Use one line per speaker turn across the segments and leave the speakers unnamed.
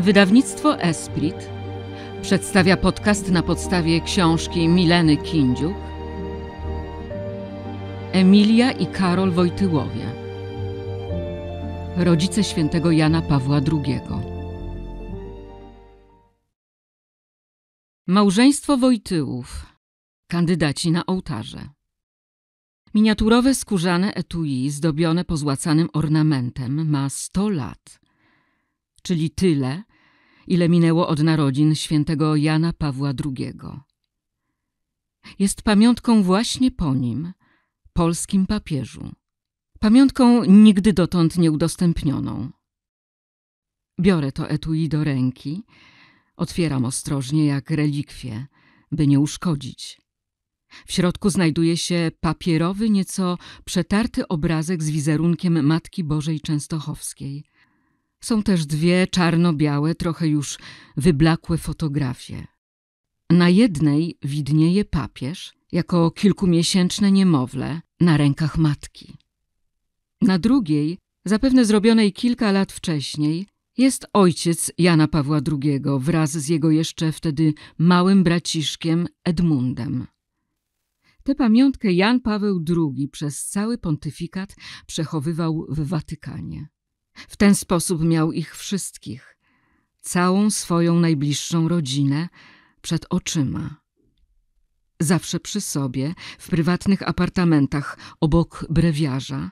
Wydawnictwo Esprit przedstawia podcast na podstawie książki Mileny Kindziuk Emilia i Karol Wojtyłowie Rodzice świętego Jana Pawła II Małżeństwo Wojtyłów Kandydaci na ołtarze Miniaturowe skórzane etui zdobione pozłacanym ornamentem ma 100 lat, czyli tyle, ile minęło od narodzin świętego Jana Pawła II. Jest pamiątką właśnie po nim, polskim papieżu. Pamiątką nigdy dotąd nieudostępnioną. Biorę to etui do ręki, otwieram ostrożnie jak relikwie, by nie uszkodzić. W środku znajduje się papierowy, nieco przetarty obrazek z wizerunkiem Matki Bożej Częstochowskiej – są też dwie czarno-białe, trochę już wyblakłe fotografie. Na jednej widnieje papież jako kilkumiesięczne niemowlę na rękach matki. Na drugiej, zapewne zrobionej kilka lat wcześniej, jest ojciec Jana Pawła II wraz z jego jeszcze wtedy małym braciszkiem Edmundem. Tę pamiątkę Jan Paweł II przez cały pontyfikat przechowywał w Watykanie. W ten sposób miał ich wszystkich, całą swoją najbliższą rodzinę przed oczyma. Zawsze przy sobie, w prywatnych apartamentach obok brewiarza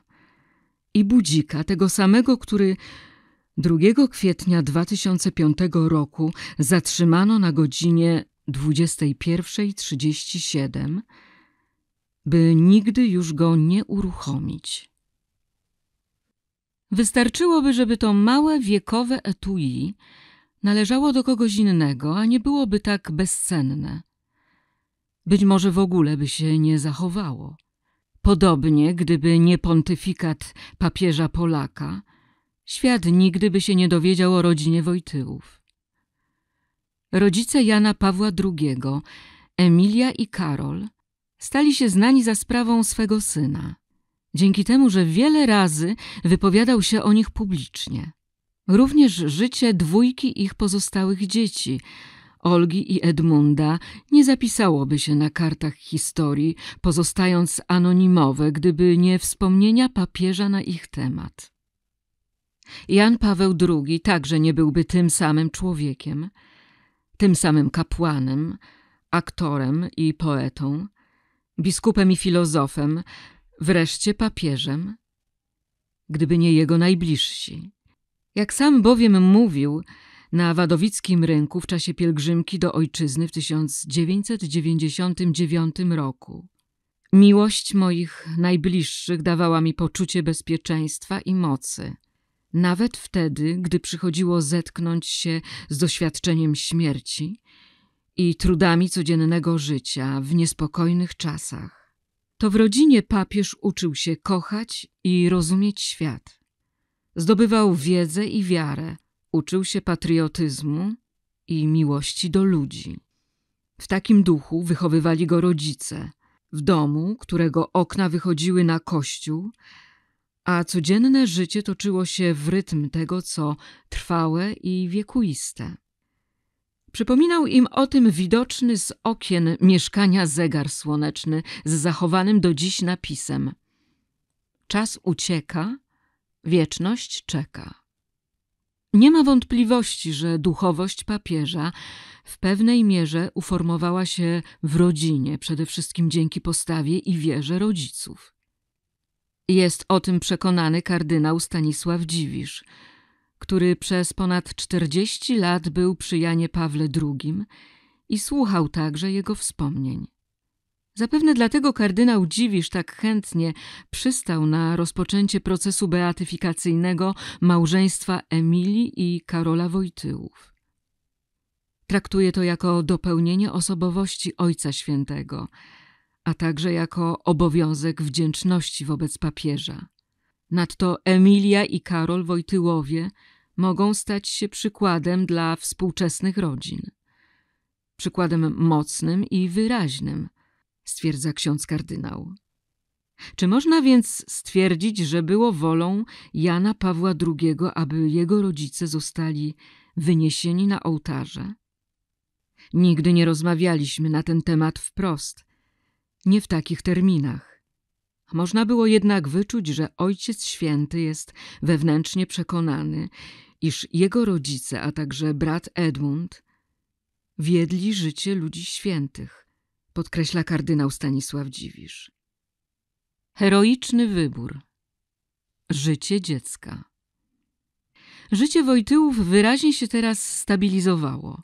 i budzika, tego samego, który 2 kwietnia 2005 roku zatrzymano na godzinie 21.37, by nigdy już go nie uruchomić. Wystarczyłoby, żeby to małe wiekowe etui należało do kogoś innego, a nie byłoby tak bezcenne. Być może w ogóle by się nie zachowało. Podobnie, gdyby nie pontyfikat papieża Polaka, świat nigdy by się nie dowiedział o rodzinie Wojtyłów. Rodzice Jana Pawła II, Emilia i Karol, stali się znani za sprawą swego syna, dzięki temu, że wiele razy wypowiadał się o nich publicznie. Również życie dwójki ich pozostałych dzieci, Olgi i Edmunda, nie zapisałoby się na kartach historii, pozostając anonimowe, gdyby nie wspomnienia papieża na ich temat. Jan Paweł II także nie byłby tym samym człowiekiem, tym samym kapłanem, aktorem i poetą, biskupem i filozofem, wreszcie papieżem, gdyby nie jego najbliżsi. Jak sam bowiem mówił na Wadowickim rynku w czasie pielgrzymki do ojczyzny w 1999 roku. Miłość moich najbliższych dawała mi poczucie bezpieczeństwa i mocy, nawet wtedy, gdy przychodziło zetknąć się z doświadczeniem śmierci i trudami codziennego życia w niespokojnych czasach to w rodzinie papież uczył się kochać i rozumieć świat. Zdobywał wiedzę i wiarę, uczył się patriotyzmu i miłości do ludzi. W takim duchu wychowywali go rodzice, w domu, którego okna wychodziły na kościół, a codzienne życie toczyło się w rytm tego, co trwałe i wiekuiste. Przypominał im o tym widoczny z okien mieszkania zegar słoneczny z zachowanym do dziś napisem. Czas ucieka, wieczność czeka. Nie ma wątpliwości, że duchowość papieża w pewnej mierze uformowała się w rodzinie, przede wszystkim dzięki postawie i wierze rodziców. Jest o tym przekonany kardynał Stanisław Dziwisz – który przez ponad 40 lat był przy Janie Pawle II i słuchał także jego wspomnień. Zapewne dlatego kardynał Dziwisz tak chętnie przystał na rozpoczęcie procesu beatyfikacyjnego małżeństwa Emilii i Karola Wojtyłów. Traktuje to jako dopełnienie osobowości Ojca Świętego, a także jako obowiązek wdzięczności wobec papieża. Nadto Emilia i Karol Wojtyłowie mogą stać się przykładem dla współczesnych rodzin. Przykładem mocnym i wyraźnym, stwierdza ksiądz kardynał. Czy można więc stwierdzić, że było wolą Jana Pawła II, aby jego rodzice zostali wyniesieni na ołtarze? Nigdy nie rozmawialiśmy na ten temat wprost, nie w takich terminach. Można było jednak wyczuć, że Ojciec Święty jest wewnętrznie przekonany, iż jego rodzice, a także brat Edmund, wiedli życie ludzi świętych, podkreśla kardynał Stanisław Dziwisz. Heroiczny wybór. Życie dziecka. Życie Wojtyłów wyraźnie się teraz stabilizowało.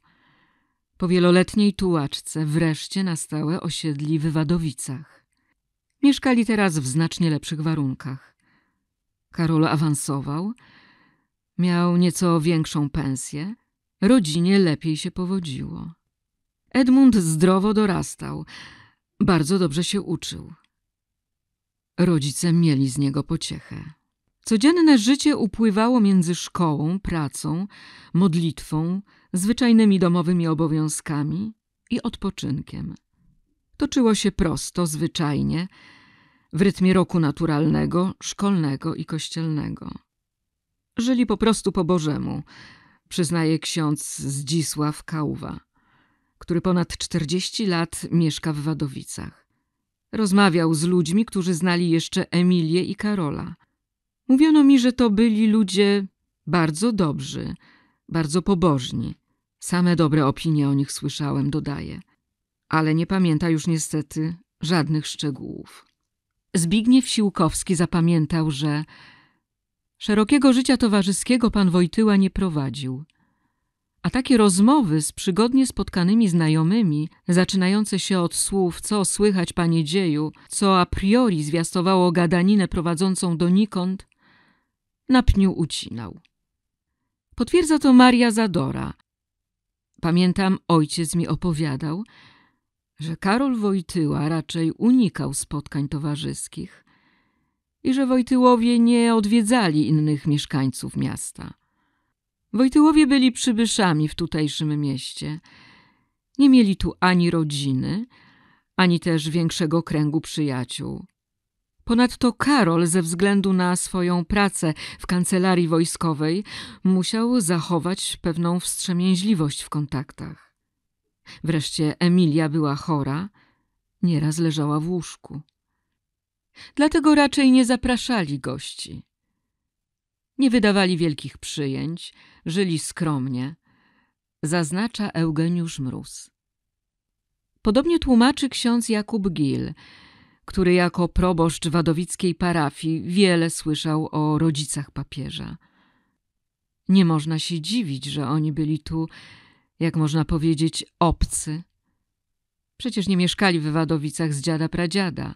Po wieloletniej tułaczce wreszcie na stałe osiedli w Wadowicach. Mieszkali teraz w znacznie lepszych warunkach. Karol awansował, miał nieco większą pensję, rodzinie lepiej się powodziło. Edmund zdrowo dorastał, bardzo dobrze się uczył. Rodzice mieli z niego pociechę. Codzienne życie upływało między szkołą, pracą, modlitwą, zwyczajnymi domowymi obowiązkami i odpoczynkiem. Toczyło się prosto, zwyczajnie, w rytmie roku naturalnego, szkolnego i kościelnego. Żyli po prostu po Bożemu, przyznaje ksiądz Zdzisław Kałwa, który ponad 40 lat mieszka w Wadowicach. Rozmawiał z ludźmi, którzy znali jeszcze Emilię i Karola. Mówiono mi, że to byli ludzie bardzo dobrzy, bardzo pobożni. Same dobre opinie o nich słyszałem, dodaje – ale nie pamięta już niestety żadnych szczegółów. Zbigniew Siłkowski zapamiętał, że szerokiego życia towarzyskiego pan Wojtyła nie prowadził. A takie rozmowy z przygodnie spotkanymi znajomymi, zaczynające się od słów co słychać panie dzieju, co a priori zwiastowało gadaninę prowadzącą donikąd, na pniu ucinał. Potwierdza to Maria Zadora. Pamiętam, ojciec mi opowiadał, że Karol Wojtyła raczej unikał spotkań towarzyskich i że Wojtyłowie nie odwiedzali innych mieszkańców miasta. Wojtyłowie byli przybyszami w tutejszym mieście. Nie mieli tu ani rodziny, ani też większego kręgu przyjaciół. Ponadto Karol, ze względu na swoją pracę w kancelarii wojskowej, musiał zachować pewną wstrzemięźliwość w kontaktach. Wreszcie Emilia była chora, nieraz leżała w łóżku. Dlatego raczej nie zapraszali gości. Nie wydawali wielkich przyjęć, żyli skromnie, zaznacza Eugeniusz Mróz. Podobnie tłumaczy ksiądz Jakub Gil, który jako proboszcz wadowickiej parafii wiele słyszał o rodzicach papieża. Nie można się dziwić, że oni byli tu jak można powiedzieć, obcy. Przecież nie mieszkali w Wadowicach z dziada pradziada.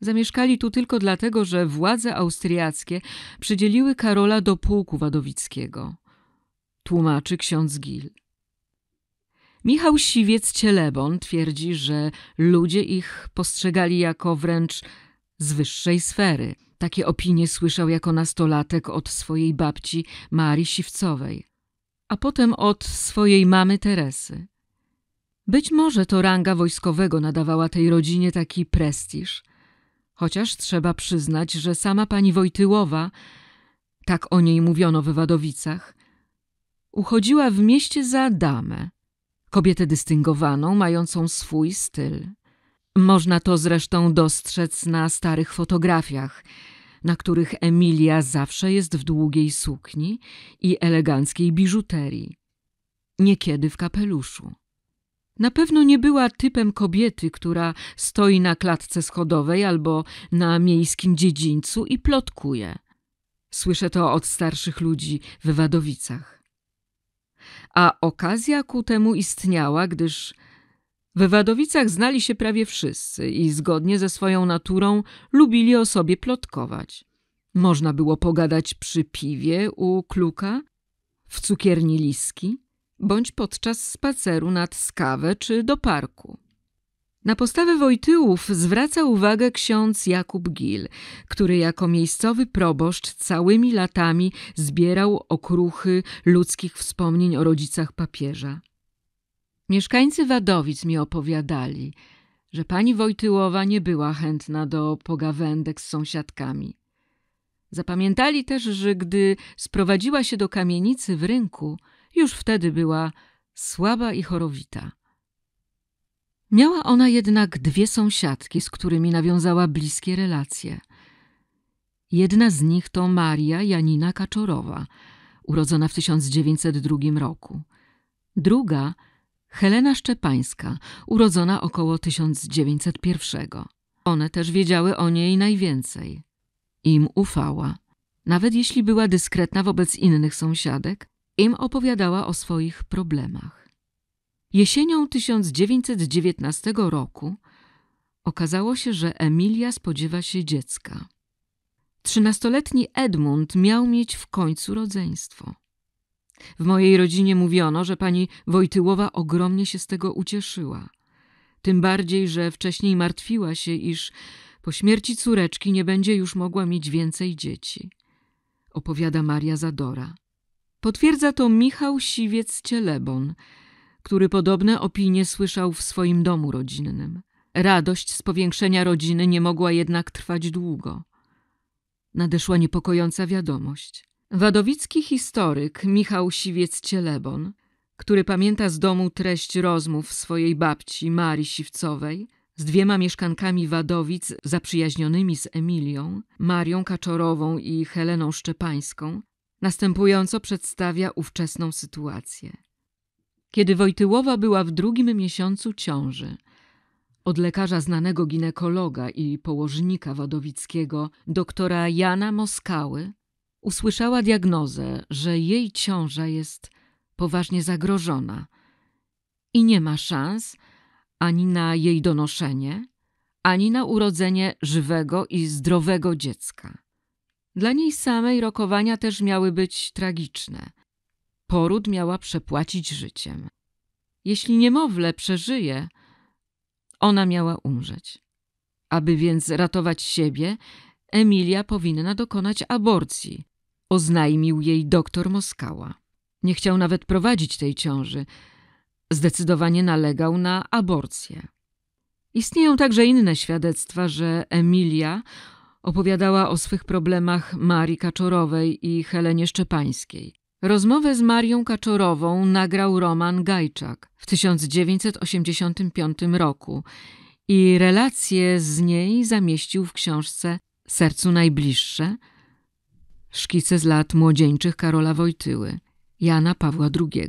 Zamieszkali tu tylko dlatego, że władze austriackie przydzieliły Karola do pułku wadowickiego. Tłumaczy ksiądz Gil. Michał Siwiec-Cielebon twierdzi, że ludzie ich postrzegali jako wręcz z wyższej sfery. Takie opinie słyszał jako nastolatek od swojej babci Marii Siwcowej a potem od swojej mamy Teresy. Być może to ranga wojskowego nadawała tej rodzinie taki prestiż, chociaż trzeba przyznać, że sama pani Wojtyłowa, tak o niej mówiono w Wadowicach, uchodziła w mieście za damę, kobietę dystyngowaną, mającą swój styl. Można to zresztą dostrzec na starych fotografiach – na których Emilia zawsze jest w długiej sukni i eleganckiej biżuterii, niekiedy w kapeluszu. Na pewno nie była typem kobiety, która stoi na klatce schodowej albo na miejskim dziedzińcu i plotkuje. Słyszę to od starszych ludzi w Wadowicach. A okazja ku temu istniała, gdyż w Wadowicach znali się prawie wszyscy i zgodnie ze swoją naturą lubili o sobie plotkować. Można było pogadać przy piwie u kluka, w cukierni Liski, bądź podczas spaceru nad Skawę czy do parku. Na postawę Wojtyłów zwraca uwagę ksiądz Jakub Gil, który jako miejscowy proboszcz całymi latami zbierał okruchy ludzkich wspomnień o rodzicach papieża. Mieszkańcy Wadowic mi opowiadali, że pani Wojtyłowa nie była chętna do pogawędek z sąsiadkami. Zapamiętali też, że gdy sprowadziła się do kamienicy w rynku, już wtedy była słaba i chorowita. Miała ona jednak dwie sąsiadki, z którymi nawiązała bliskie relacje. Jedna z nich to Maria Janina Kaczorowa, urodzona w 1902 roku. Druga – Helena Szczepańska, urodzona około 1901. One też wiedziały o niej najwięcej. Im ufała. Nawet jeśli była dyskretna wobec innych sąsiadek, im opowiadała o swoich problemach. Jesienią 1919 roku okazało się, że Emilia spodziewa się dziecka. Trzynastoletni Edmund miał mieć w końcu rodzeństwo. W mojej rodzinie mówiono, że pani Wojtyłowa ogromnie się z tego ucieszyła. Tym bardziej, że wcześniej martwiła się, iż po śmierci córeczki nie będzie już mogła mieć więcej dzieci. Opowiada Maria Zadora. Potwierdza to Michał Siwiec-Cielebon, który podobne opinie słyszał w swoim domu rodzinnym. Radość z powiększenia rodziny nie mogła jednak trwać długo. Nadeszła niepokojąca wiadomość. Wadowicki historyk Michał Siwiec-Cielebon, który pamięta z domu treść rozmów swojej babci Marii Siwcowej z dwiema mieszkankami Wadowic zaprzyjaźnionymi z Emilią, Marią Kaczorową i Heleną Szczepańską, następująco przedstawia ówczesną sytuację. Kiedy Wojtyłowa była w drugim miesiącu ciąży, od lekarza znanego ginekologa i położnika wadowickiego, doktora Jana Moskały, usłyszała diagnozę, że jej ciąża jest poważnie zagrożona i nie ma szans ani na jej donoszenie, ani na urodzenie żywego i zdrowego dziecka. Dla niej samej rokowania też miały być tragiczne. Poród miała przepłacić życiem. Jeśli niemowlę przeżyje, ona miała umrzeć. Aby więc ratować siebie, Emilia powinna dokonać aborcji. Oznajmił jej doktor Moskała. Nie chciał nawet prowadzić tej ciąży. Zdecydowanie nalegał na aborcję. Istnieją także inne świadectwa, że Emilia opowiadała o swych problemach Marii Kaczorowej i Helenie Szczepańskiej. Rozmowę z Marią Kaczorową nagrał Roman Gajczak w 1985 roku i relacje z niej zamieścił w książce Sercu Najbliższe – Szkice z lat młodzieńczych Karola Wojtyły, Jana Pawła II.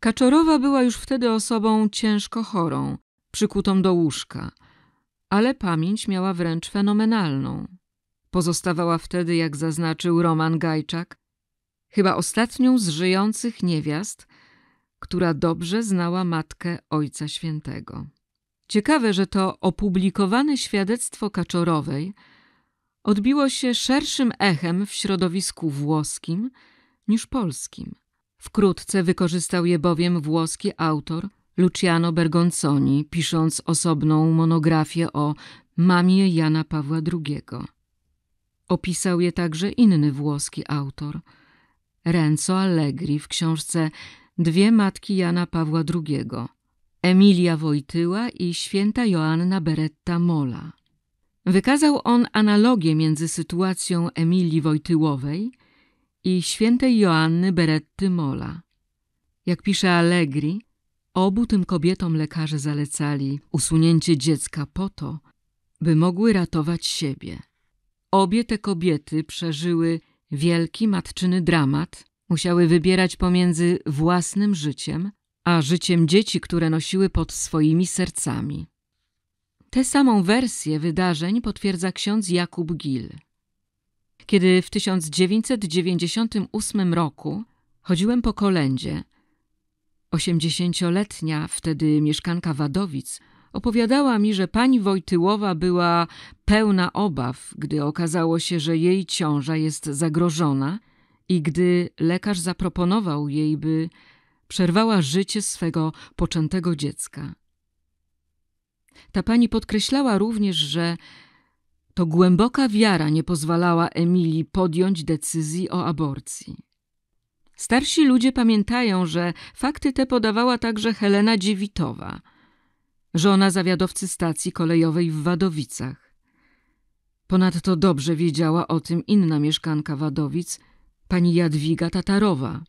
Kaczorowa była już wtedy osobą ciężko chorą, przykutą do łóżka, ale pamięć miała wręcz fenomenalną. Pozostawała wtedy, jak zaznaczył Roman Gajczak, chyba ostatnią z żyjących niewiast, która dobrze znała matkę Ojca Świętego. Ciekawe, że to opublikowane świadectwo Kaczorowej – odbiło się szerszym echem w środowisku włoskim niż polskim. Wkrótce wykorzystał je bowiem włoski autor Luciano Bergonzoni, pisząc osobną monografię o mamie Jana Pawła II. Opisał je także inny włoski autor, Renzo Allegri w książce Dwie matki Jana Pawła II, Emilia Wojtyła i święta Joanna Beretta Mola. Wykazał on analogię między sytuacją Emilii Wojtyłowej i świętej Joanny Beretty Mola. Jak pisze Allegri, obu tym kobietom lekarze zalecali usunięcie dziecka po to, by mogły ratować siebie. Obie te kobiety przeżyły wielki matczyny dramat, musiały wybierać pomiędzy własnym życiem a życiem dzieci, które nosiły pod swoimi sercami. Tę samą wersję wydarzeń potwierdza ksiądz Jakub Gil. Kiedy w 1998 roku chodziłem po kolędzie, 80-letnia wtedy mieszkanka Wadowic opowiadała mi, że pani Wojtyłowa była pełna obaw, gdy okazało się, że jej ciąża jest zagrożona i gdy lekarz zaproponował jej, by przerwała życie swego poczętego dziecka. Ta pani podkreślała również, że to głęboka wiara nie pozwalała Emilii podjąć decyzji o aborcji. Starsi ludzie pamiętają, że fakty te podawała także Helena Dziewitowa, żona zawiadowcy stacji kolejowej w Wadowicach. Ponadto dobrze wiedziała o tym inna mieszkanka Wadowic, pani Jadwiga Tatarowa,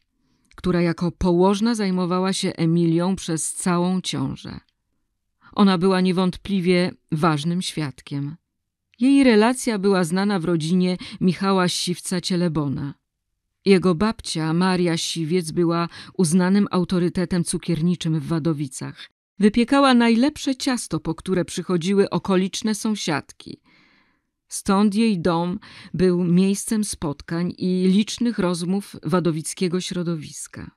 która jako położna zajmowała się Emilią przez całą ciążę. Ona była niewątpliwie ważnym świadkiem. Jej relacja była znana w rodzinie Michała Siwca-Cielebona. Jego babcia, Maria Siwiec, była uznanym autorytetem cukierniczym w Wadowicach. Wypiekała najlepsze ciasto, po które przychodziły okoliczne sąsiadki. Stąd jej dom był miejscem spotkań i licznych rozmów wadowickiego środowiska.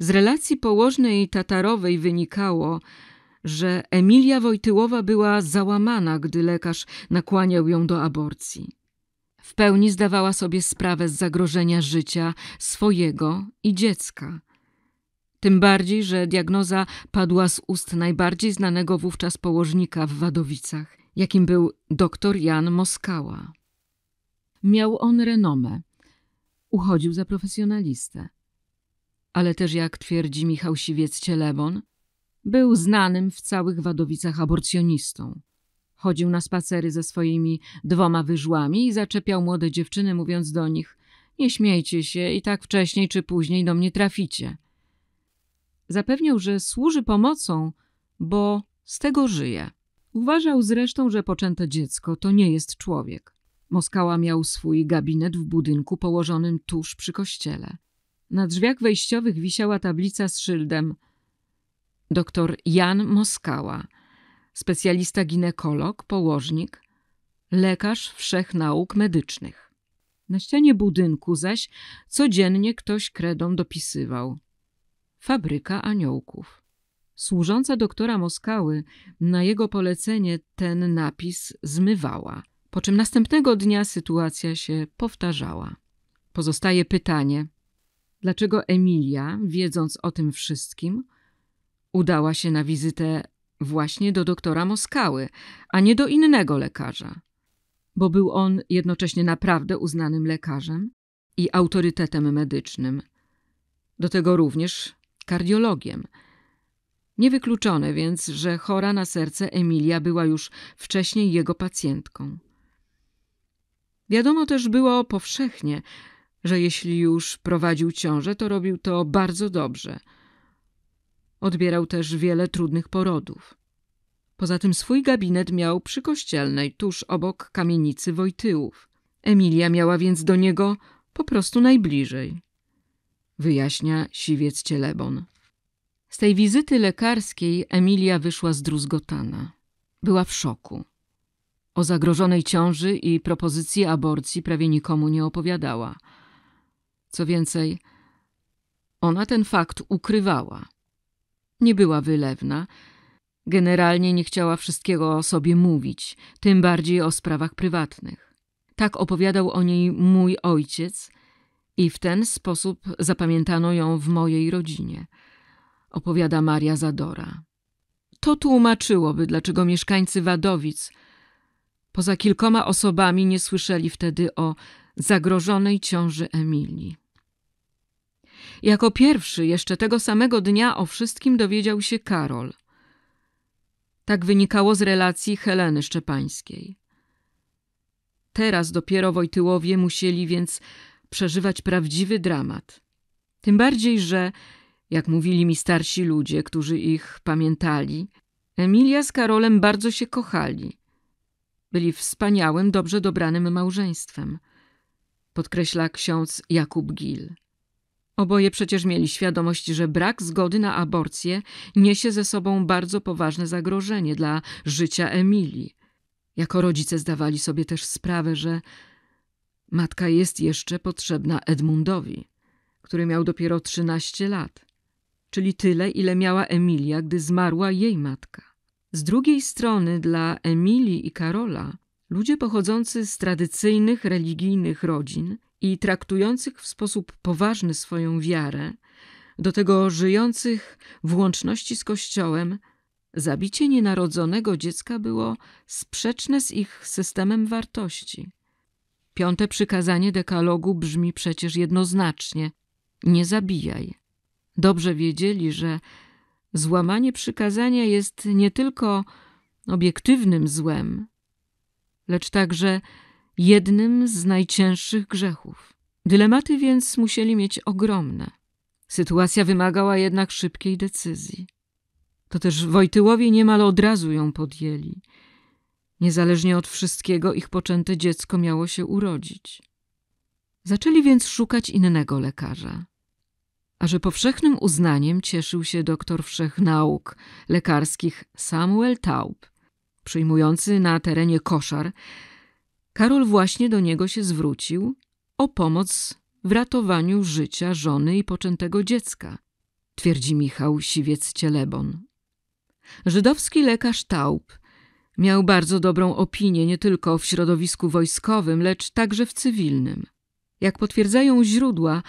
Z relacji położnej tatarowej wynikało, że Emilia Wojtyłowa była załamana, gdy lekarz nakłaniał ją do aborcji. W pełni zdawała sobie sprawę z zagrożenia życia swojego i dziecka. Tym bardziej, że diagnoza padła z ust najbardziej znanego wówczas położnika w Wadowicach, jakim był dr Jan Moskała. Miał on renomę. Uchodził za profesjonalistę. Ale też, jak twierdzi Michał Siwiec-Cielebon, był znanym w całych Wadowicach aborcjonistą. Chodził na spacery ze swoimi dwoma wyżłami i zaczepiał młode dziewczyny, mówiąc do nich nie śmiejcie się i tak wcześniej czy później do mnie traficie. Zapewniał, że służy pomocą, bo z tego żyje. Uważał zresztą, że poczęte dziecko to nie jest człowiek. Moskała miał swój gabinet w budynku położonym tuż przy kościele. Na drzwiach wejściowych wisiała tablica z szyldem – dr Jan Moskała, specjalista ginekolog, położnik, lekarz nauk medycznych. Na ścianie budynku zaś codziennie ktoś kredą dopisywał Fabryka aniołków. Służąca doktora Moskały na jego polecenie ten napis zmywała, po czym następnego dnia sytuacja się powtarzała. Pozostaje pytanie, dlaczego Emilia, wiedząc o tym wszystkim, Udała się na wizytę właśnie do doktora Moskały, a nie do innego lekarza, bo był on jednocześnie naprawdę uznanym lekarzem i autorytetem medycznym. Do tego również kardiologiem. Niewykluczone więc, że chora na serce Emilia była już wcześniej jego pacjentką. Wiadomo też było powszechnie, że jeśli już prowadził ciążę, to robił to bardzo dobrze – Odbierał też wiele trudnych porodów. Poza tym swój gabinet miał przy kościelnej, tuż obok kamienicy Wojtyłów. Emilia miała więc do niego po prostu najbliżej. Wyjaśnia siwiec Cielebon. Z tej wizyty lekarskiej Emilia wyszła zdruzgotana. Była w szoku. O zagrożonej ciąży i propozycji aborcji prawie nikomu nie opowiadała. Co więcej, ona ten fakt ukrywała. Nie była wylewna. Generalnie nie chciała wszystkiego o sobie mówić, tym bardziej o sprawach prywatnych. Tak opowiadał o niej mój ojciec i w ten sposób zapamiętano ją w mojej rodzinie, opowiada Maria Zadora. To tłumaczyłoby, dlaczego mieszkańcy Wadowic, poza kilkoma osobami, nie słyszeli wtedy o zagrożonej ciąży Emilii. Jako pierwszy jeszcze tego samego dnia o wszystkim dowiedział się Karol. Tak wynikało z relacji Heleny Szczepańskiej. Teraz dopiero Wojtyłowie musieli więc przeżywać prawdziwy dramat. Tym bardziej, że, jak mówili mi starsi ludzie, którzy ich pamiętali, Emilia z Karolem bardzo się kochali. Byli wspaniałym, dobrze dobranym małżeństwem, podkreśla ksiądz Jakub Gil. Oboje przecież mieli świadomość, że brak zgody na aborcję niesie ze sobą bardzo poważne zagrożenie dla życia Emilii. Jako rodzice zdawali sobie też sprawę, że matka jest jeszcze potrzebna Edmundowi, który miał dopiero 13 lat, czyli tyle, ile miała Emilia, gdy zmarła jej matka. Z drugiej strony dla Emilii i Karola ludzie pochodzący z tradycyjnych religijnych rodzin i traktujących w sposób poważny swoją wiarę, do tego żyjących w łączności z Kościołem, zabicie nienarodzonego dziecka było sprzeczne z ich systemem wartości. Piąte przykazanie dekalogu brzmi przecież jednoznacznie: nie zabijaj. Dobrze wiedzieli, że złamanie przykazania jest nie tylko obiektywnym złem, lecz także jednym z najcięższych grzechów. Dylematy więc musieli mieć ogromne. Sytuacja wymagała jednak szybkiej decyzji. To też Wojtyłowie niemal od razu ją podjęli. Niezależnie od wszystkiego ich poczęte dziecko miało się urodzić. Zaczęli więc szukać innego lekarza. A że powszechnym uznaniem cieszył się doktor wszechnauk lekarskich Samuel Taub, przyjmujący na terenie koszar Karol właśnie do niego się zwrócił o pomoc w ratowaniu życia żony i poczętego dziecka, twierdzi Michał Siwiec-Cielebon. Żydowski lekarz Taub miał bardzo dobrą opinię nie tylko w środowisku wojskowym, lecz także w cywilnym. Jak potwierdzają źródła,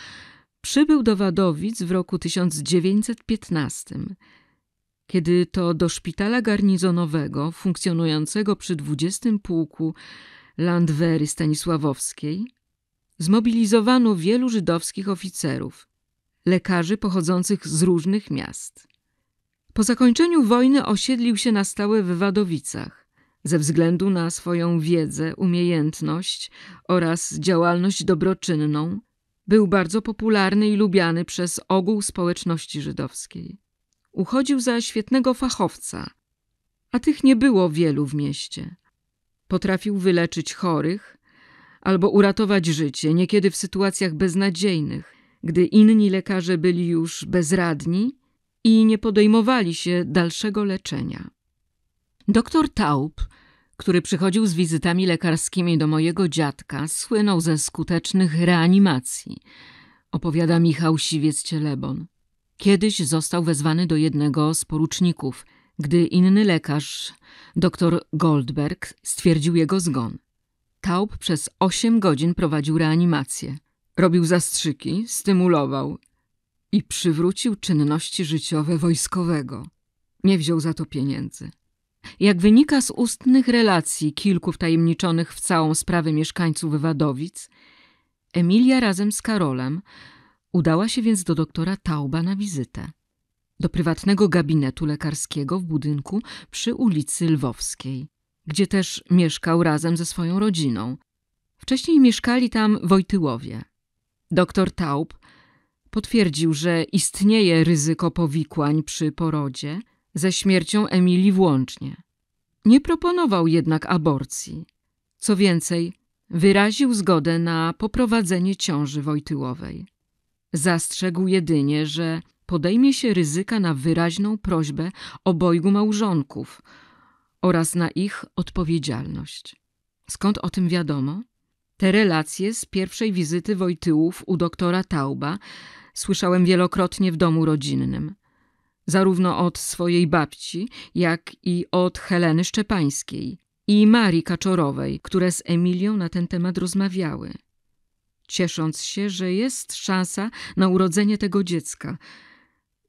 przybył do Wadowic w roku 1915, kiedy to do szpitala garnizonowego funkcjonującego przy 20 pułku Landwery Stanisławowskiej, zmobilizowano wielu żydowskich oficerów, lekarzy pochodzących z różnych miast. Po zakończeniu wojny osiedlił się na stałe w Wadowicach. Ze względu na swoją wiedzę, umiejętność oraz działalność dobroczynną, był bardzo popularny i lubiany przez ogół społeczności żydowskiej. Uchodził za świetnego fachowca, a tych nie było wielu w mieście. Potrafił wyleczyć chorych albo uratować życie, niekiedy w sytuacjach beznadziejnych, gdy inni lekarze byli już bezradni i nie podejmowali się dalszego leczenia. Doktor Taub, który przychodził z wizytami lekarskimi do mojego dziadka, słynął ze skutecznych reanimacji, opowiada Michał Siwiec-Cielebon. Kiedyś został wezwany do jednego z poruczników – gdy inny lekarz, dr Goldberg, stwierdził jego zgon. Taub przez 8 godzin prowadził reanimację. Robił zastrzyki, stymulował i przywrócił czynności życiowe wojskowego. Nie wziął za to pieniędzy. Jak wynika z ustnych relacji kilku wtajemniczonych w całą sprawę mieszkańców Wadowic, Emilia razem z Karolem udała się więc do doktora Tauba na wizytę do prywatnego gabinetu lekarskiego w budynku przy ulicy Lwowskiej, gdzie też mieszkał razem ze swoją rodziną. Wcześniej mieszkali tam Wojtyłowie. Doktor Taub potwierdził, że istnieje ryzyko powikłań przy porodzie, ze śmiercią Emilii włącznie. Nie proponował jednak aborcji. Co więcej, wyraził zgodę na poprowadzenie ciąży Wojtyłowej. Zastrzegł jedynie, że podejmie się ryzyka na wyraźną prośbę obojgu małżonków oraz na ich odpowiedzialność. Skąd o tym wiadomo? Te relacje z pierwszej wizyty Wojtyłów u doktora Tauba słyszałem wielokrotnie w domu rodzinnym, zarówno od swojej babci, jak i od Heleny Szczepańskiej i Marii Kaczorowej, które z Emilią na ten temat rozmawiały ciesząc się, że jest szansa na urodzenie tego dziecka,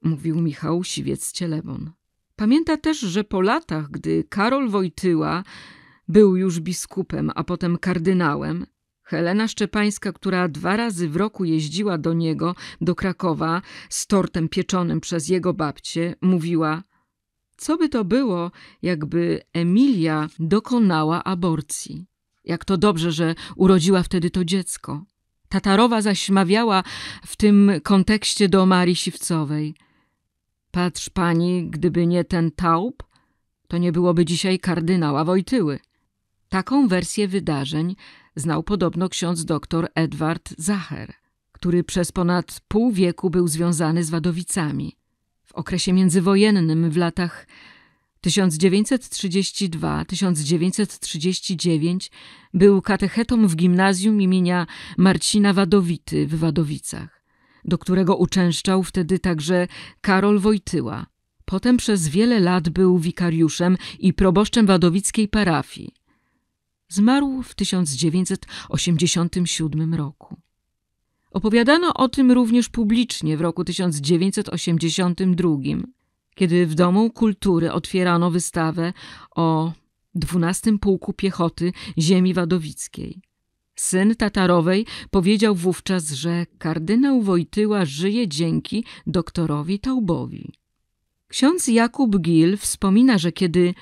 mówił Michał Siwiec-Cielebon. Pamięta też, że po latach, gdy Karol Wojtyła był już biskupem, a potem kardynałem, Helena Szczepańska, która dwa razy w roku jeździła do niego, do Krakowa, z tortem pieczonym przez jego babcie, mówiła: Co by to było, jakby Emilia dokonała aborcji? Jak to dobrze, że urodziła wtedy to dziecko. Tatarowa zaśmawiała w tym kontekście do Marii Siwcowej – Patrz pani, gdyby nie ten taub, to nie byłoby dzisiaj kardynała Wojtyły. Taką wersję wydarzeń znał podobno ksiądz doktor Edward Zacher, który przez ponad pół wieku był związany z Wadowicami. W okresie międzywojennym w latach 1932-1939 był katechetą w gimnazjum imienia Marcina Wadowity w Wadowicach do którego uczęszczał wtedy także Karol Wojtyła. Potem przez wiele lat był wikariuszem i proboszczem wadowickiej parafii. Zmarł w 1987 roku. Opowiadano o tym również publicznie w roku 1982, kiedy w Domu Kultury otwierano wystawę o XII Pułku Piechoty Ziemi Wadowickiej. Syn Tatarowej powiedział wówczas, że kardynał Wojtyła żyje dzięki doktorowi Taubowi. Ksiądz Jakub Gil wspomina, że kiedy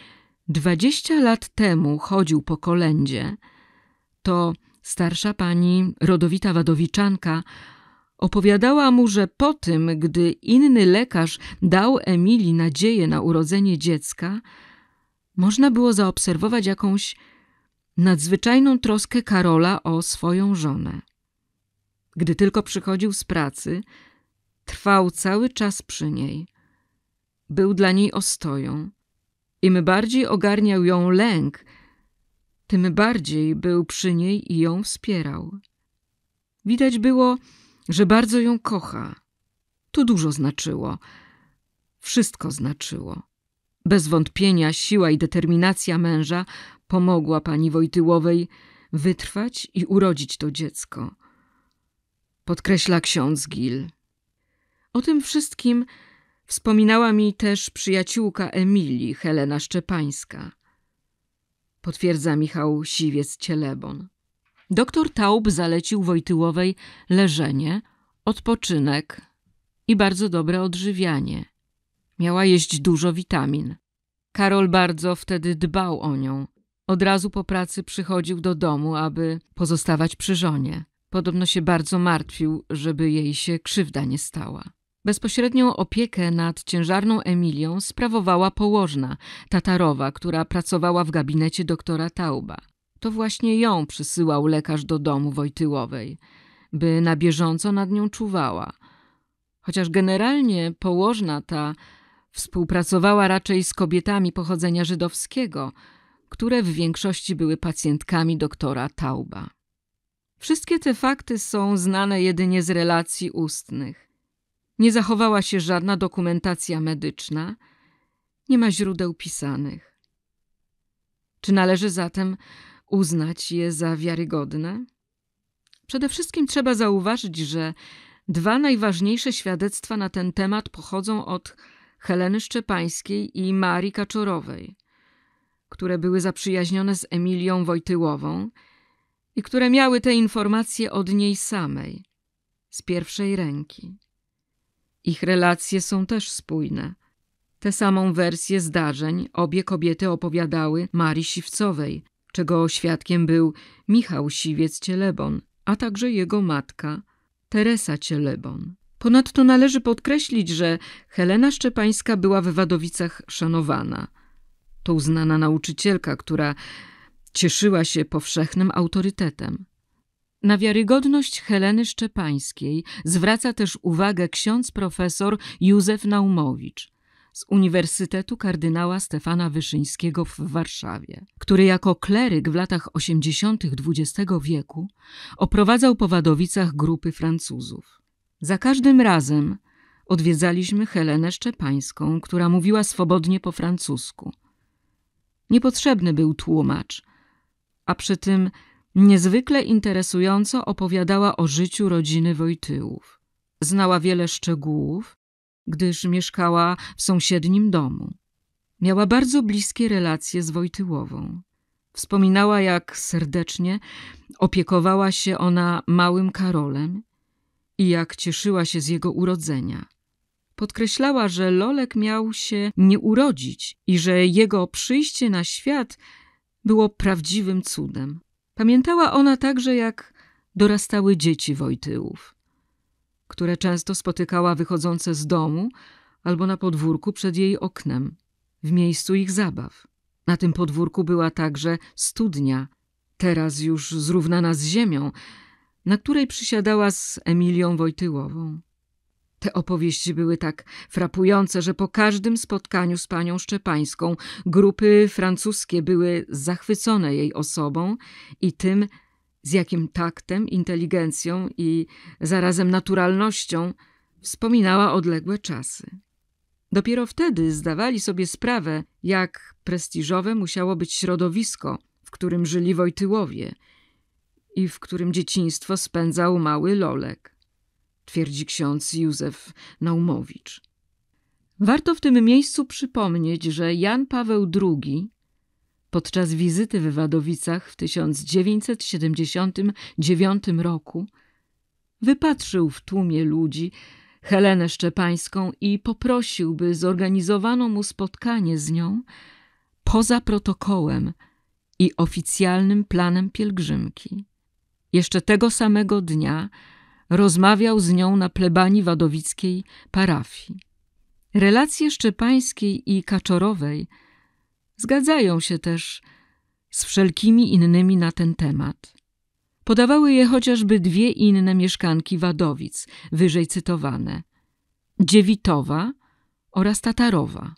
dwadzieścia lat temu chodził po kolędzie, to starsza pani Rodowita Wadowiczanka opowiadała mu, że po tym, gdy inny lekarz dał Emilii nadzieję na urodzenie dziecka, można było zaobserwować jakąś nadzwyczajną troskę Karola o swoją żonę. Gdy tylko przychodził z pracy, trwał cały czas przy niej. Był dla niej ostoją. Im bardziej ogarniał ją lęk, tym bardziej był przy niej i ją wspierał. Widać było, że bardzo ją kocha. To dużo znaczyło. Wszystko znaczyło. Bez wątpienia siła i determinacja męża pomogła pani Wojtyłowej wytrwać i urodzić to dziecko. Podkreśla ksiądz Gil. O tym wszystkim wspominała mi też przyjaciółka Emilii, Helena Szczepańska. Potwierdza Michał Siwiec-Cielebon. Doktor Taub zalecił Wojtyłowej leżenie, odpoczynek i bardzo dobre odżywianie. Miała jeść dużo witamin. Karol bardzo wtedy dbał o nią. Od razu po pracy przychodził do domu, aby pozostawać przy żonie. Podobno się bardzo martwił, żeby jej się krzywda nie stała. Bezpośrednią opiekę nad ciężarną Emilią sprawowała położna, Tatarowa, która pracowała w gabinecie doktora Tauba. To właśnie ją przysyłał lekarz do domu Wojtyłowej, by na bieżąco nad nią czuwała. Chociaż generalnie położna ta współpracowała raczej z kobietami pochodzenia żydowskiego – które w większości były pacjentkami doktora Tauba. Wszystkie te fakty są znane jedynie z relacji ustnych. Nie zachowała się żadna dokumentacja medyczna, nie ma źródeł pisanych. Czy należy zatem uznać je za wiarygodne? Przede wszystkim trzeba zauważyć, że dwa najważniejsze świadectwa na ten temat pochodzą od Heleny Szczepańskiej i Marii Kaczorowej które były zaprzyjaźnione z Emilią Wojtyłową i które miały te informacje od niej samej, z pierwszej ręki. Ich relacje są też spójne. Tę samą wersję zdarzeń obie kobiety opowiadały Marii Siwcowej, czego świadkiem był Michał Siwiec-Cielebon, a także jego matka Teresa Cielebon. Ponadto należy podkreślić, że Helena Szczepańska była w Wadowicach szanowana – to uznana nauczycielka, która cieszyła się powszechnym autorytetem. Na wiarygodność Heleny Szczepańskiej zwraca też uwagę ksiądz profesor Józef Naumowicz z Uniwersytetu kardynała Stefana Wyszyńskiego w Warszawie, który jako kleryk w latach 80. XX wieku oprowadzał po Wadowicach grupy Francuzów. Za każdym razem odwiedzaliśmy Helenę Szczepańską, która mówiła swobodnie po francusku – Niepotrzebny był tłumacz, a przy tym niezwykle interesująco opowiadała o życiu rodziny Wojtyłów. Znała wiele szczegółów, gdyż mieszkała w sąsiednim domu. Miała bardzo bliskie relacje z Wojtyłową. Wspominała, jak serdecznie opiekowała się ona małym Karolem i jak cieszyła się z jego urodzenia. Podkreślała, że Lolek miał się nie urodzić i że jego przyjście na świat było prawdziwym cudem. Pamiętała ona także, jak dorastały dzieci Wojtyłów, które często spotykała wychodzące z domu albo na podwórku przed jej oknem, w miejscu ich zabaw. Na tym podwórku była także studnia, teraz już zrównana z ziemią, na której przysiadała z Emilią Wojtyłową. Te opowieści były tak frapujące, że po każdym spotkaniu z panią Szczepańską grupy francuskie były zachwycone jej osobą i tym, z jakim taktem, inteligencją i zarazem naturalnością wspominała odległe czasy. Dopiero wtedy zdawali sobie sprawę, jak prestiżowe musiało być środowisko, w którym żyli Wojtyłowie i w którym dzieciństwo spędzał mały Lolek twierdzi ksiądz Józef Naumowicz. Warto w tym miejscu przypomnieć, że Jan Paweł II podczas wizyty w Wadowicach w 1979 roku wypatrzył w tłumie ludzi Helenę Szczepańską i poprosił, by zorganizowano mu spotkanie z nią poza protokołem i oficjalnym planem pielgrzymki. Jeszcze tego samego dnia Rozmawiał z nią na plebanii wadowickiej parafii. Relacje Szczepańskiej i Kaczorowej zgadzają się też z wszelkimi innymi na ten temat. Podawały je chociażby dwie inne mieszkanki Wadowic, wyżej cytowane. Dziewitowa oraz Tatarowa.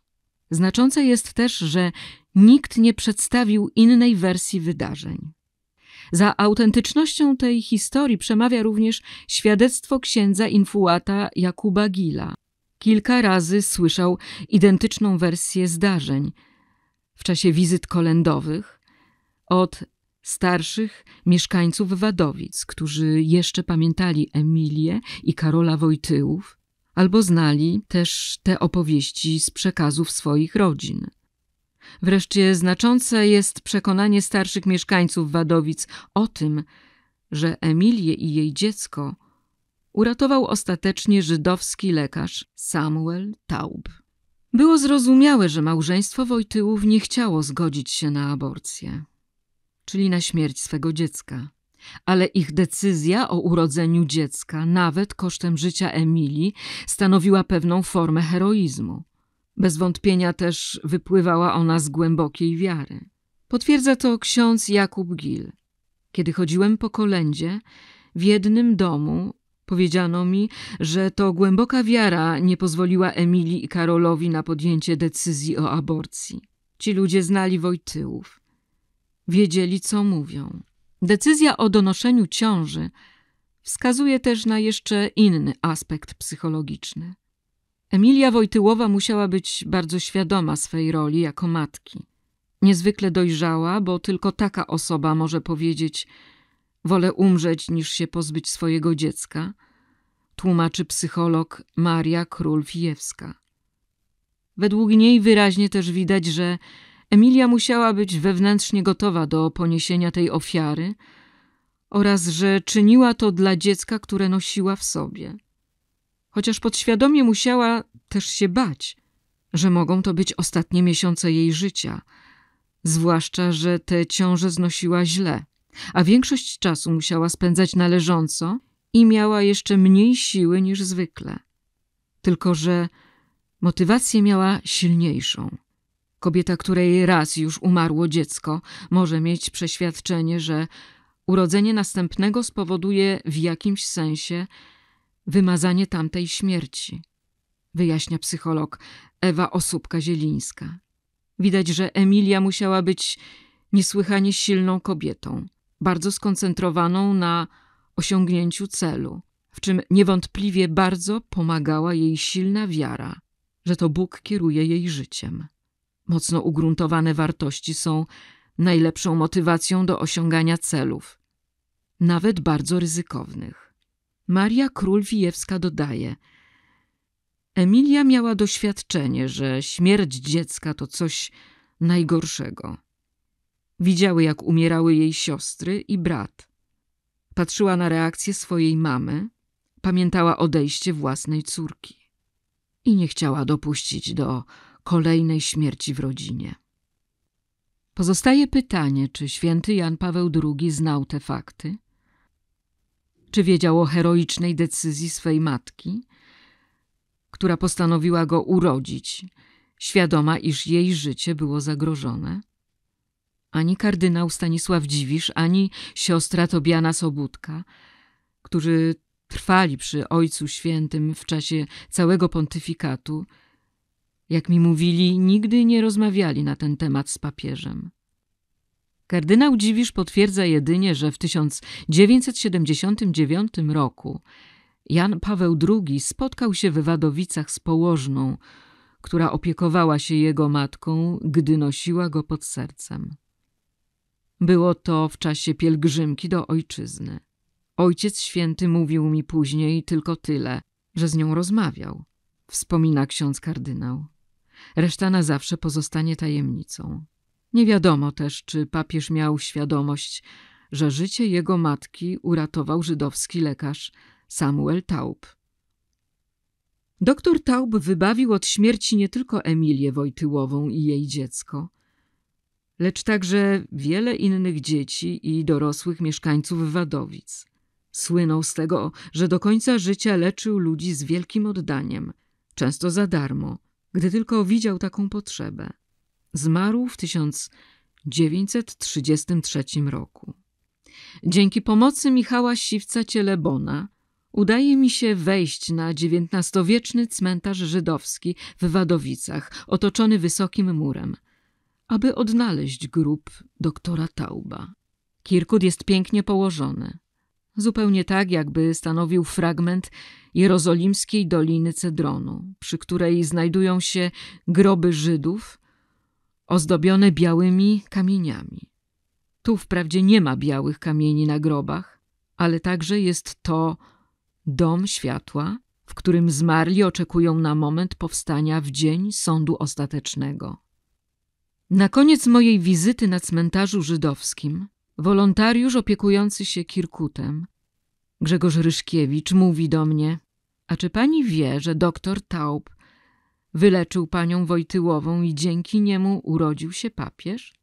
Znaczące jest też, że nikt nie przedstawił innej wersji wydarzeń. Za autentycznością tej historii przemawia również świadectwo księdza Infuata Jakuba Gila. Kilka razy słyszał identyczną wersję zdarzeń w czasie wizyt kolędowych od starszych mieszkańców Wadowic, którzy jeszcze pamiętali Emilię i Karola Wojtyłów, albo znali też te opowieści z przekazów swoich rodzin. Wreszcie znaczące jest przekonanie starszych mieszkańców Wadowic o tym, że Emilię i jej dziecko uratował ostatecznie żydowski lekarz Samuel Taub. Było zrozumiałe, że małżeństwo Wojtyłów nie chciało zgodzić się na aborcję, czyli na śmierć swego dziecka. Ale ich decyzja o urodzeniu dziecka, nawet kosztem życia Emilii, stanowiła pewną formę heroizmu. Bez wątpienia też wypływała ona z głębokiej wiary. Potwierdza to ksiądz Jakub Gil. Kiedy chodziłem po kolędzie, w jednym domu powiedziano mi, że to głęboka wiara nie pozwoliła Emilii i Karolowi na podjęcie decyzji o aborcji. Ci ludzie znali Wojtyłów. Wiedzieli, co mówią. Decyzja o donoszeniu ciąży wskazuje też na jeszcze inny aspekt psychologiczny. Emilia Wojtyłowa musiała być bardzo świadoma swej roli jako matki. Niezwykle dojrzała, bo tylko taka osoba może powiedzieć: Wolę umrzeć niż się pozbyć swojego dziecka, tłumaczy psycholog Maria król fijewska Według niej wyraźnie też widać, że Emilia musiała być wewnętrznie gotowa do poniesienia tej ofiary oraz że czyniła to dla dziecka, które nosiła w sobie chociaż podświadomie musiała też się bać, że mogą to być ostatnie miesiące jej życia, zwłaszcza, że te ciąże znosiła źle, a większość czasu musiała spędzać należąco i miała jeszcze mniej siły niż zwykle. Tylko, że motywację miała silniejszą. Kobieta, której raz już umarło dziecko, może mieć przeświadczenie, że urodzenie następnego spowoduje w jakimś sensie Wymazanie tamtej śmierci, wyjaśnia psycholog Ewa Osóbka-Zielińska. Widać, że Emilia musiała być niesłychanie silną kobietą, bardzo skoncentrowaną na osiągnięciu celu, w czym niewątpliwie bardzo pomagała jej silna wiara, że to Bóg kieruje jej życiem. Mocno ugruntowane wartości są najlepszą motywacją do osiągania celów, nawet bardzo ryzykownych. Maria Król-Wijewska dodaje: Emilia miała doświadczenie, że śmierć dziecka to coś najgorszego. Widziały, jak umierały jej siostry i brat. Patrzyła na reakcję swojej mamy, pamiętała odejście własnej córki i nie chciała dopuścić do kolejnej śmierci w rodzinie. Pozostaje pytanie, czy święty Jan Paweł II znał te fakty czy wiedział o heroicznej decyzji swej matki, która postanowiła go urodzić, świadoma, iż jej życie było zagrożone? Ani kardynał Stanisław Dziwisz, ani siostra Tobiana Sobudka, którzy trwali przy Ojcu Świętym w czasie całego pontyfikatu, jak mi mówili, nigdy nie rozmawiali na ten temat z papieżem. Kardynał Dziwisz potwierdza jedynie, że w 1979 roku Jan Paweł II spotkał się w Wadowicach z położną, która opiekowała się jego matką, gdy nosiła go pod sercem. Było to w czasie pielgrzymki do ojczyzny. Ojciec święty mówił mi później tylko tyle, że z nią rozmawiał, wspomina ksiądz kardynał. Reszta na zawsze pozostanie tajemnicą. Nie wiadomo też, czy papież miał świadomość, że życie jego matki uratował żydowski lekarz Samuel Taub. Doktor Taub wybawił od śmierci nie tylko Emilię Wojtyłową i jej dziecko, lecz także wiele innych dzieci i dorosłych mieszkańców Wadowic. Słynął z tego, że do końca życia leczył ludzi z wielkim oddaniem, często za darmo, gdy tylko widział taką potrzebę. Zmarł w 1933 roku. Dzięki pomocy Michała Siwca-Cielebona udaje mi się wejść na XIX-wieczny cmentarz żydowski w Wadowicach, otoczony wysokim murem, aby odnaleźć grób doktora Tauba. Kirkut jest pięknie położony, zupełnie tak, jakby stanowił fragment jerozolimskiej Doliny Cedronu, przy której znajdują się groby Żydów ozdobione białymi kamieniami. Tu wprawdzie nie ma białych kamieni na grobach, ale także jest to dom światła, w którym zmarli oczekują na moment powstania w dzień sądu ostatecznego. Na koniec mojej wizyty na cmentarzu żydowskim, wolontariusz opiekujący się Kirkutem, Grzegorz Ryszkiewicz, mówi do mnie: A czy pani wie, że doktor Taub Wyleczył panią Wojtyłową i dzięki niemu urodził się papież?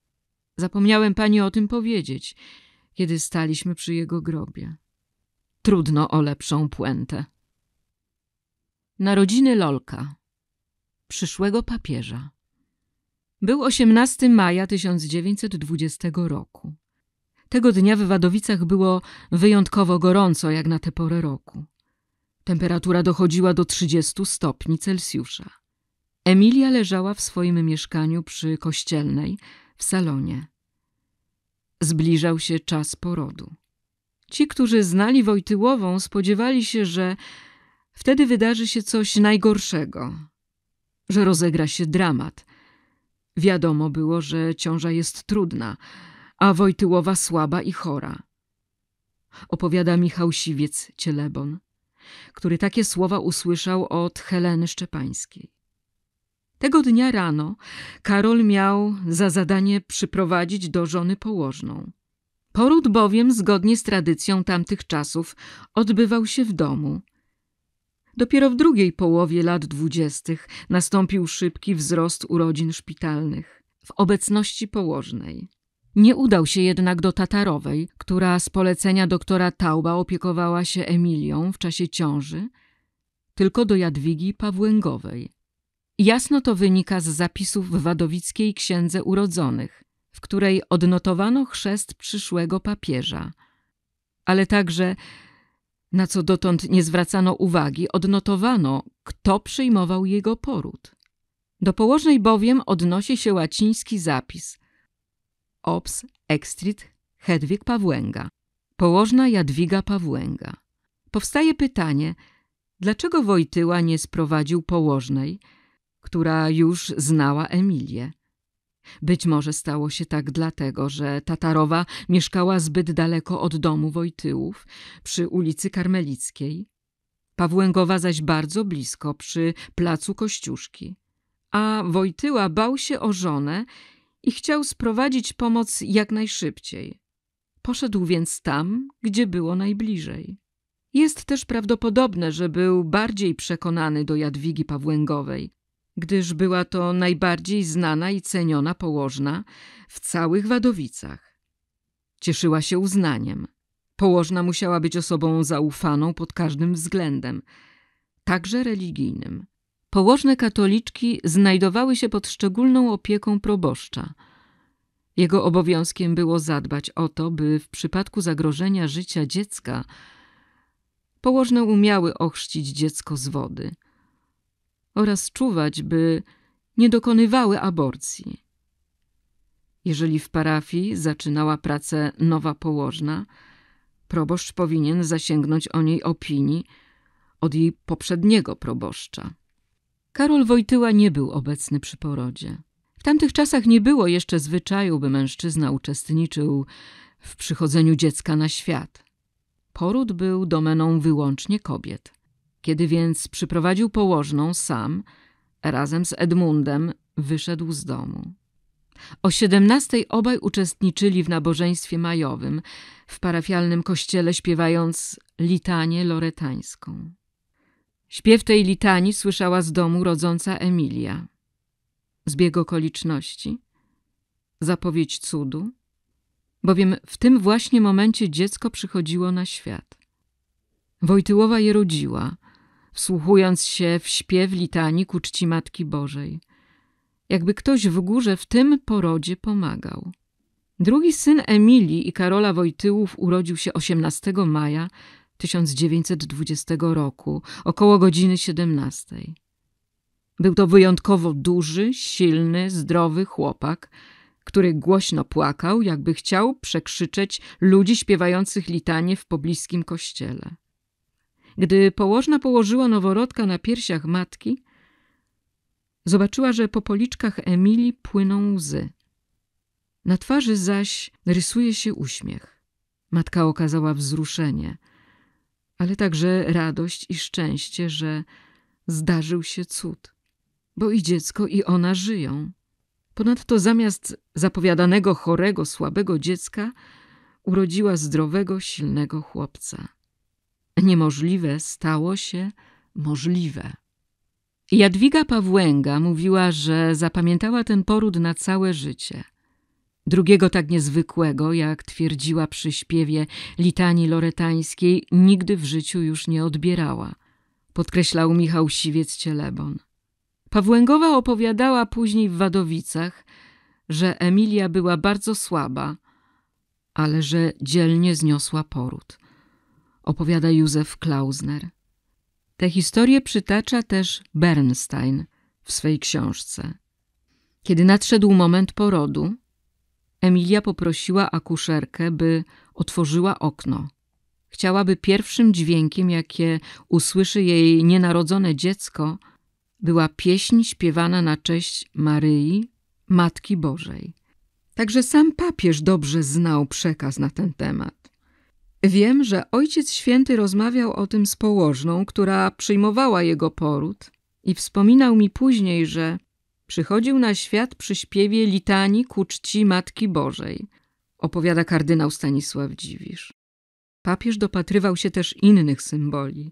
Zapomniałem pani o tym powiedzieć, kiedy staliśmy przy jego grobie. Trudno o lepszą puentę. Narodziny Lolka, przyszłego papieża. Był 18 maja 1920 roku. Tego dnia w Wadowicach było wyjątkowo gorąco, jak na tę porę roku. Temperatura dochodziła do 30 stopni Celsjusza. Emilia leżała w swoim mieszkaniu przy kościelnej, w salonie. Zbliżał się czas porodu. Ci, którzy znali Wojtyłową, spodziewali się, że wtedy wydarzy się coś najgorszego, że rozegra się dramat. Wiadomo było, że ciąża jest trudna, a Wojtyłowa słaba i chora. Opowiada Michał Siwiec Cielebon, który takie słowa usłyszał od Heleny Szczepańskiej. Tego dnia rano Karol miał za zadanie przyprowadzić do żony położną. Poród bowiem, zgodnie z tradycją tamtych czasów, odbywał się w domu. Dopiero w drugiej połowie lat dwudziestych nastąpił szybki wzrost urodzin szpitalnych w obecności położnej. Nie udał się jednak do Tatarowej, która z polecenia doktora Tauba opiekowała się Emilią w czasie ciąży, tylko do Jadwigi Pawłęgowej – Jasno to wynika z zapisów w Wadowickiej Księdze Urodzonych, w której odnotowano chrzest przyszłego papieża, ale także, na co dotąd nie zwracano uwagi, odnotowano, kto przyjmował jego poród. Do położnej bowiem odnosi się łaciński zapis Obs extrit Hedwig Pawłęga, położna Jadwiga Pawłęga. Powstaje pytanie, dlaczego Wojtyła nie sprowadził położnej, która już znała Emilię. Być może stało się tak dlatego, że Tatarowa mieszkała zbyt daleko od domu Wojtyłów, przy ulicy Karmelickiej, Pawłęgowa zaś bardzo blisko, przy placu Kościuszki. A Wojtyła bał się o żonę i chciał sprowadzić pomoc jak najszybciej. Poszedł więc tam, gdzie było najbliżej. Jest też prawdopodobne, że był bardziej przekonany do Jadwigi Pawłęgowej, gdyż była to najbardziej znana i ceniona położna w całych Wadowicach. Cieszyła się uznaniem. Położna musiała być osobą zaufaną pod każdym względem, także religijnym. Położne katoliczki znajdowały się pod szczególną opieką proboszcza. Jego obowiązkiem było zadbać o to, by w przypadku zagrożenia życia dziecka położne umiały ochrzcić dziecko z wody – oraz czuwać, by nie dokonywały aborcji. Jeżeli w parafii zaczynała pracę nowa położna, proboszcz powinien zasięgnąć o niej opinii od jej poprzedniego proboszcza. Karol Wojtyła nie był obecny przy porodzie. W tamtych czasach nie było jeszcze zwyczaju, by mężczyzna uczestniczył w przychodzeniu dziecka na świat. Poród był domeną wyłącznie kobiet. Kiedy więc przyprowadził położną sam, razem z Edmundem wyszedł z domu. O siedemnastej obaj uczestniczyli w nabożeństwie majowym w parafialnym kościele, śpiewając litanię loretańską. Śpiew tej litanii słyszała z domu rodząca Emilia. Zbieg okoliczności, zapowiedź cudu, bowiem w tym właśnie momencie dziecko przychodziło na świat. Wojtyłowa je rodziła, wsłuchując się w śpiew litanii ku czci Matki Bożej. Jakby ktoś w górze w tym porodzie pomagał. Drugi syn Emilii i Karola Wojtyłów urodził się 18 maja 1920 roku, około godziny 17. Był to wyjątkowo duży, silny, zdrowy chłopak, który głośno płakał, jakby chciał przekrzyczeć ludzi śpiewających litanie w pobliskim kościele. Gdy położna położyła noworodka na piersiach matki, zobaczyła, że po policzkach Emilii płyną łzy. Na twarzy zaś rysuje się uśmiech. Matka okazała wzruszenie, ale także radość i szczęście, że zdarzył się cud, bo i dziecko, i ona żyją. Ponadto zamiast zapowiadanego chorego, słabego dziecka urodziła zdrowego, silnego chłopca. Niemożliwe stało się możliwe. Jadwiga Pawłęga mówiła, że zapamiętała ten poród na całe życie. Drugiego tak niezwykłego, jak twierdziła przy śpiewie litanii loretańskiej, nigdy w życiu już nie odbierała, podkreślał Michał Siwiec-Cielebon. Pawłęgowa opowiadała później w Wadowicach, że Emilia była bardzo słaba, ale że dzielnie zniosła poród opowiada Józef Klausner. Te historie przytacza też Bernstein w swej książce. Kiedy nadszedł moment porodu, Emilia poprosiła akuszerkę, by otworzyła okno. Chciałaby pierwszym dźwiękiem, jakie usłyszy jej nienarodzone dziecko, była pieśń śpiewana na cześć Maryi, Matki Bożej. Także sam papież dobrze znał przekaz na ten temat. Wiem, że Ojciec Święty rozmawiał o tym z położną, która przyjmowała jego poród i wspominał mi później, że przychodził na świat przy śpiewie litanii ku czci Matki Bożej, opowiada kardynał Stanisław Dziwisz. Papież dopatrywał się też innych symboli.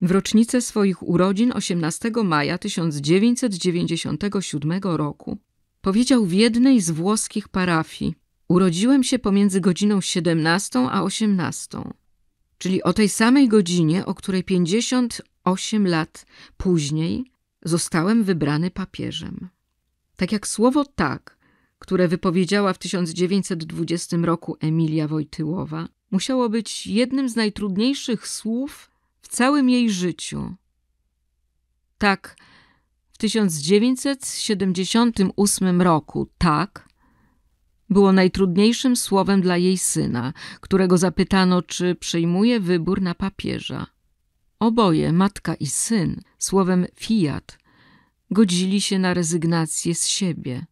W rocznicę swoich urodzin 18 maja 1997 roku powiedział w jednej z włoskich parafii – Urodziłem się pomiędzy godziną 17 a 18, czyli o tej samej godzinie, o której 58 lat później zostałem wybrany papieżem. Tak jak słowo tak, które wypowiedziała w 1920 roku Emilia Wojtyłowa, musiało być jednym z najtrudniejszych słów w całym jej życiu. Tak, w 1978 roku tak było najtrudniejszym słowem dla jej syna, którego zapytano, czy przyjmuje wybór na papieża. Oboje, matka i syn, słowem fiat, godzili się na rezygnację z siebie.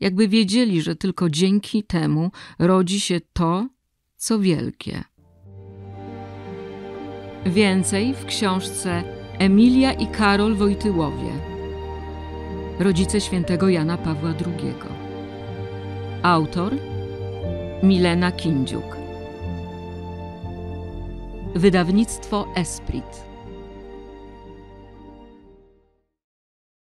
Jakby wiedzieli, że tylko dzięki temu rodzi się to, co wielkie. Więcej w książce Emilia i Karol Wojtyłowie. Rodzice świętego Jana Pawła II. Autor Milena Kindziuk. Wydawnictwo Esprit.